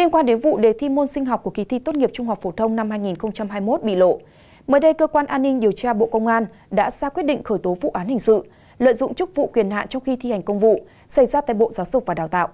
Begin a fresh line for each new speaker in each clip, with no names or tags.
Liên quan đến vụ đề thi môn sinh học của kỳ thi tốt nghiệp trung học phổ thông năm 2021 bị lộ, mới đây cơ quan an ninh điều tra Bộ Công an đã ra quyết định khởi tố vụ án hình sự lợi dụng chức vụ quyền hạn trong khi thi hành công vụ xảy ra tại Bộ Giáo dục và Đào tạo.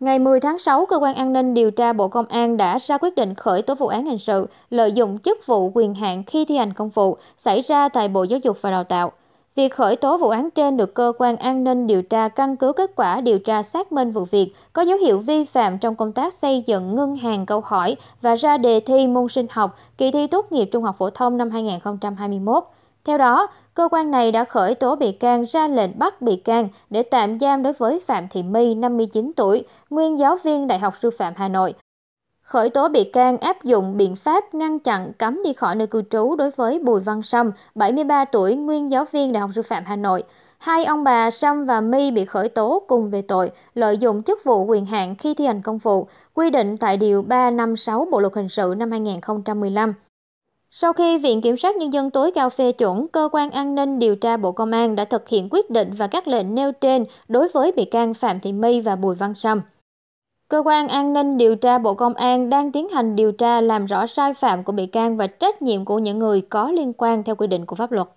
Ngày 10 tháng 6, cơ quan an ninh điều tra Bộ Công an đã ra quyết định khởi tố vụ án hình sự lợi dụng chức vụ quyền hạn khi thi hành công vụ xảy ra tại Bộ Giáo dục và Đào tạo việc khởi tố vụ án trên được cơ quan an ninh điều tra căn cứ kết quả điều tra xác minh vụ việc có dấu hiệu vi phạm trong công tác xây dựng ngân hàng câu hỏi và ra đề thi môn sinh học kỳ thi tốt nghiệp trung học phổ thông năm 2021. Theo đó, cơ quan này đã khởi tố bị can ra lệnh bắt bị can để tạm giam đối với Phạm Thị My, 59 tuổi, nguyên giáo viên Đại học Sư phạm Hà Nội khởi tố bị can áp dụng biện pháp ngăn chặn cấm đi khỏi nơi cư trú đối với Bùi Văn Sâm, 73 tuổi, nguyên giáo viên Đại học Sư phạm Hà Nội. Hai ông bà Sâm và My bị khởi tố cùng về tội lợi dụng chức vụ quyền hạn khi thi hành công vụ, quy định tại Điều 356 Bộ Luật Hình sự năm 2015. Sau khi Viện Kiểm sát Nhân dân tối cao phê chuẩn, Cơ quan An ninh điều tra Bộ Công an đã thực hiện quyết định và các lệnh nêu trên đối với bị can Phạm Thị My và Bùi Văn Sâm cơ quan an ninh điều tra bộ công an đang tiến hành điều tra làm rõ sai phạm của bị can và trách nhiệm của những người có liên quan theo quy định của pháp luật